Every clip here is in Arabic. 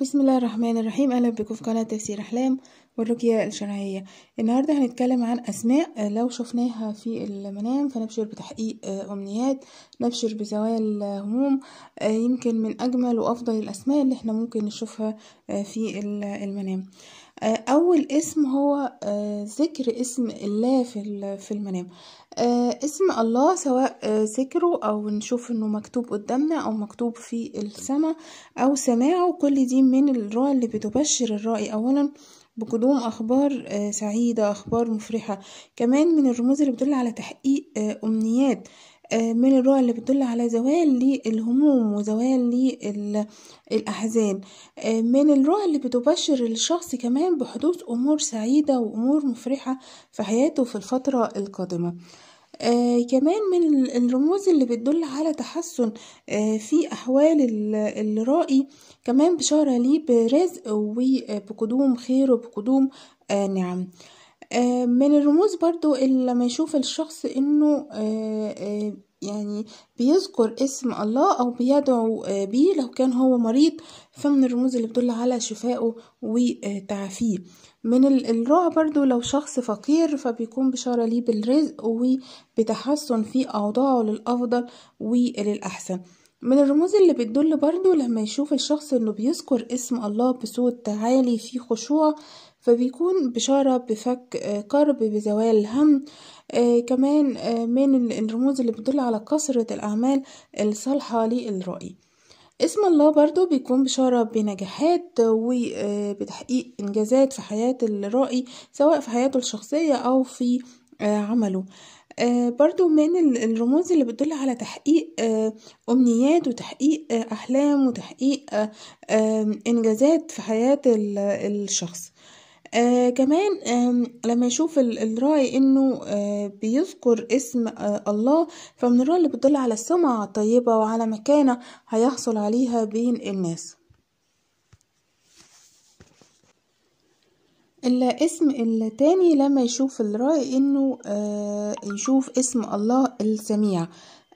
بسم الله الرحمن الرحيم اهلا بكم في قناه تفسير احلام والرقيه الشرعيه النهارده هنتكلم عن اسماء آه، لو شفناها في المنام فنبشر بتحقيق آه، امنيات نبشر بزوال آه، هموم يمكن من اجمل وافضل الاسماء اللي احنا ممكن نشوفها في المنام آه، أول اسم هو آه، ذكر اسم الله في في المنام آه، اسم الله سواء ذكره أو نشوف إنه مكتوب قدامنا أو مكتوب في السماء أو سماعه كل دي من الرؤى اللي بتبشر الرأي أولا بقدوم أخبار سعيدة أخبار مفرحة كمان من الرموز اللي بتدل على تحقيق أمنيات آه، من الرؤى اللي بتدل على زوال للهموم وزوال للأحزان آه، من الرؤى اللي بتبشر الشخص كمان بحدوث أمور سعيدة وأمور مفرحة في حياته في الفترة القادمة آه كمان من الرموز اللي بتدل على تحسن آه في أحوال الرائي كمان بشارة ليه برزق وبقدوم خير وبقدوم آه نعم آه، من الرموز برضو اللي لما يشوف الشخص انه آه، آه، يعني بيذكر اسم الله او بيدعو بيه لو كان هو مريض فمن الرموز اللي بتدل على شفائه وتعافيه من الرعى برضو لو شخص فقير فبيكون بشارة ليه بالرزق وبتحسن في اوضاعه للافضل وللاحسن من الرموز اللي بتدل برضو لما يشوف الشخص انه بيذكر اسم الله بصوت عالي في خشوع فبيكون بشارة بفك آه، كرب بزوال الهم آه، كمان آه، من الرموز اللي بتدل على كثرة الأعمال الصالحة للرأي اسم الله برضو بيكون بشارة بنجاحات وبتحقيق إنجازات في حياة الرأي سواء في حياته الشخصية أو في عمله برضو من الرموز اللي بتدل على تحقيق أمنيات وتحقيق أحلام وتحقيق إنجازات في حياة الشخص آه كمان آه لما يشوف الراعي انه آه بيذكر اسم آه الله فمن الراعي اللي بتدل على السمعة الطيبة وعلى مكانة هيحصل عليها بين الناس الاسم التاني لما يشوف الراعي انه آه يشوف اسم الله السميع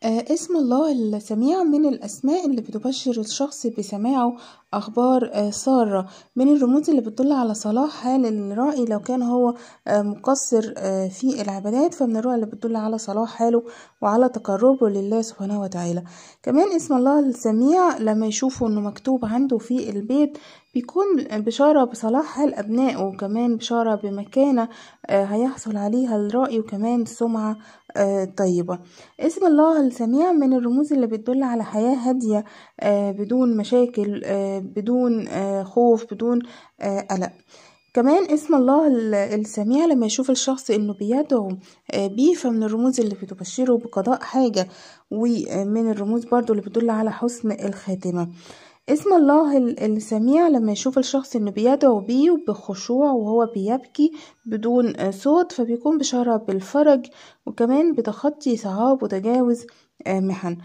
آه اسم الله السميع من الأسماء اللي بتبشر الشخص بسماعه أخبار آه، سارة من الرموز اللي بتدل على صلاح حال الراعي لو كان هو آه، مقصر آه، في العبادات فمن الرؤى اللي بتدل على صلاح حاله وعلى تقربه لله سبحانه وتعالى كمان اسم الله السميع لما يشوفه انه مكتوب عنده في البيت بيكون بشارة بصلاح حال أبنائه وكمان بشارة بمكانة هيحصل عليها الرأي وكمان سمعة طيبة اسم الله السميع من الرموز اللي بتدل على حياة هادية بدون مشاكل بدون آه، خوف بدون آه، قلق كمان اسم الله السميع لما يشوف الشخص انه بيدعو آه، بيه فمن الرموز اللي بتبشره بقضاء حاجة ومن الرموز برضو اللي بتدل على حسن الخاتمة اسم الله السميع لما يشوف الشخص انه بيدعو بيه بخشوع وهو بيبكي بدون صوت فبيكون بشارة بالفرج وكمان بتخطي صعاب وتجاوز محن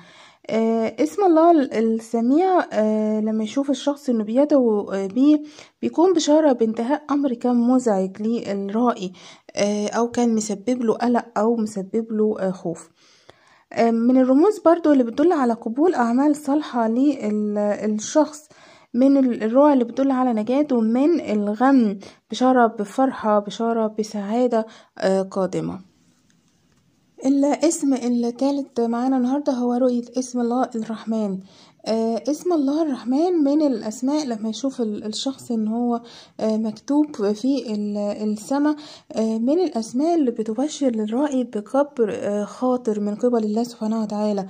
آه اسم الله السميع آه لما يشوف الشخص انه بيدعو آه، بيه بيكون بشارة بانتهاء امر كان مزعج للرائي آه او كان مسبب له قلق او مسبب له آه خوف آه من الرموز برضو اللي بتدل على قبول اعمال صالحة للشخص من الروع اللي بتدل على نجاته من الغم بشارة بفرحة بشارة بسعادة آه قادمة الاسم التالت معانا النهاردة هو رؤية اسم الله الرحمن آه اسم الله الرحمن من الأسماء لما يشوف الشخص إن هو آه مكتوب في السماء آه من الأسماء اللي بتبشر للرائي بكبر آه خاطر من قبل الله سبحانه وتعالى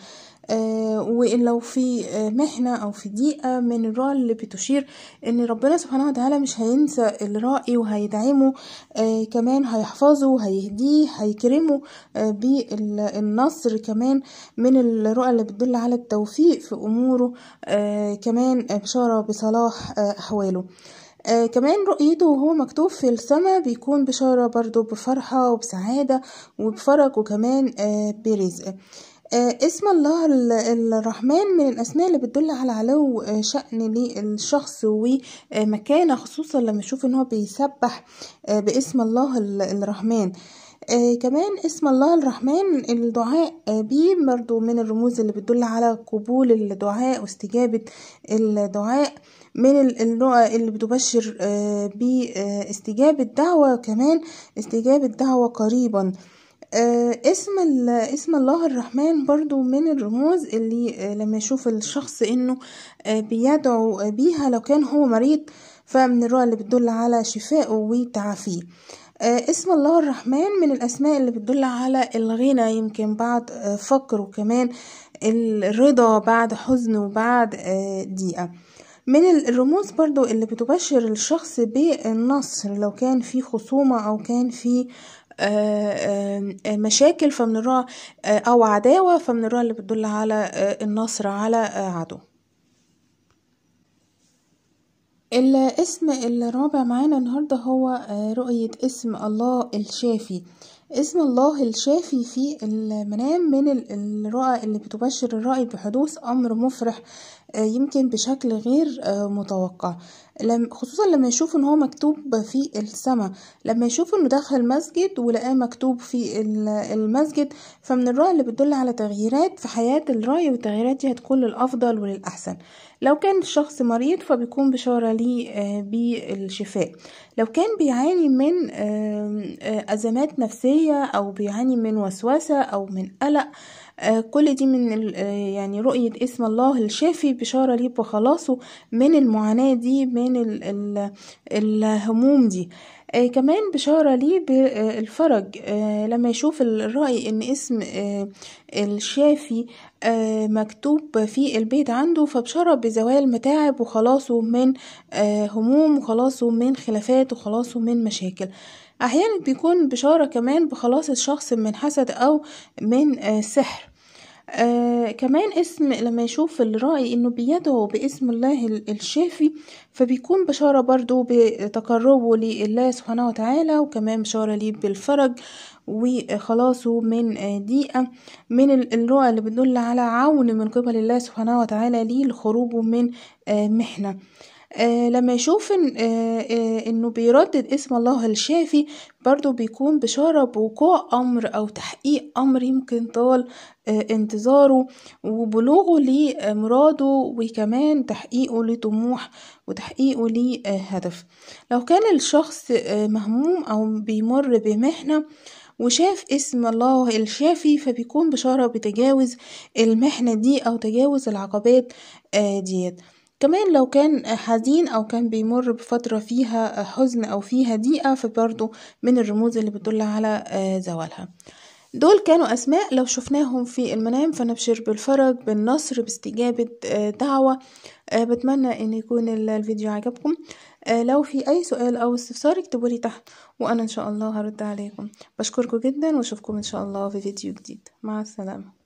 آه، ولو في آه، مهنة أو في دقيقة من الرؤى اللي بتشير إن ربنا سبحانه وتعالى مش هينسى الرائي وهيدعمه آه، كمان هيحفظه وهيهديه هيكرمه بالنصر كمان من الرؤى اللي بتدل على التوفيق في أموره كمان بشارة بصلاح أحواله آه كمان رؤيته وهو مكتوب في السماء بيكون بشارة برضو بفرحة وبسعادة وبفرج وكمان آه برزق آه، اسم الله الرحمن من الأسماء اللي بتدل على علو آه، شأن للشخص ومكانه خصوصا لما نشوف ان هو بيسبح آه، باسم الله الرحمن آه كمان اسم الله الرحمن الدعاء بيه برضو من الرموز اللي بتدل على قبول الدعاء واستجابة الدعاء من النوع اللي بتبشر آه باستجابة دعوة كمان استجابة دعوة قريبا آه آه، اسم اسم الله الرحمن برضو من الرموز اللي آه، لما يشوف الشخص انه آه، بيدعو بيها لو كان هو مريض فمن الرؤى اللي بتدل على شفائه وتعافيه اسم الله الرحمن من الاسماء اللي بتدل على الغنى يمكن بعد فقر وكمان الرضا بعد حزن وبعد ضيقه من الرموز برضو اللي بتبشر الشخص بالنصر لو كان في خصومة أو كان في آه، آه، آه، مشاكل فمن أو عداوة فمن الرؤى اللي بتدل على النصر على عدو الاسم الرابع معانا النهاردة هو رؤية اسم الله الشافي اسم الله الشافي في المنام من الرؤى اللي بتبشر الرأي بحدوث أمر مفرح آه، يمكن بشكل غير آه، متوقع خصوصا لما يشوف ان هو مكتوب في السماء لما يشوف انه دخل مسجد ولقاه مكتوب في المسجد فمن الرؤى اللي بتدل على تغييرات في حياة الراي والتغييرات دي هتكون للأفضل وللأحسن لو كان الشخص مريض فبيكون بشارة ليه آه، بالشفاء لو كان بيعاني من أزمات نفسية أو بيعاني من وسوسة أو من قلق آه، كل دي من آه، يعني رؤية اسم الله الشافي بشارة ليه بخلاصه من المعاناة دي من الهموم دي آه كمان بشارة ليه آه، بالفرج آه لما يشوف الرأي ان اسم آه الشافي آه مكتوب في البيت عنده فبشارة بزوال متاعب وخلاصه من آه هموم وخلاصه من خلافات وخلاصه من مشاكل أحيانا بيكون بشارة كمان بخلاص الشخص من حسد أو من آه سحر آه، كمان اسم لما يشوف الراعي انه بيدعو باسم الله الشافي فبيكون بشارة برضو بتقربه لله سبحانه وتعالى وكمان بشارة ليه بالفرج وخلاصه من آه، ضيقة من الرؤى اللي بتدل على عون من قبل الله سبحانه وتعالى ليه لخروجه من آه، محنة آه، لمّا يشوف إن آه، آه، إنه بيردد اسم الله الشافي برضو بيكون بشارة بوقوع أمر أو تحقيق أمر يمكن طال انتظاره وبلوغه لمراده وكمان تحقيقه لطموح وتحقيقه لهدف، لو كان الشخص مهموم أو بيمر بمحنة وشاف اسم الله الشافي فبيكون بشارة بتجاوز المحنة دي أو تجاوز العقبات ديت كمان لو كان حزين أو كان بيمر بفترة فيها حزن أو فيها ضيقة فبرضو من الرموز اللي بتدل على آه، زوالها دول كانوا أسماء لو شفناهم في المنام فنبشر بالفرج بالنصر باستجابة آه، دعوة آه، بتمنى إن يكون الفيديو عجبكم لو في أي سؤال أو استفسار اكتبولي تحت وأنا إن شاء الله هرد عليكم بشكركم جدا وأشوفكم إن شاء الله في فيديو جديد مع السلامة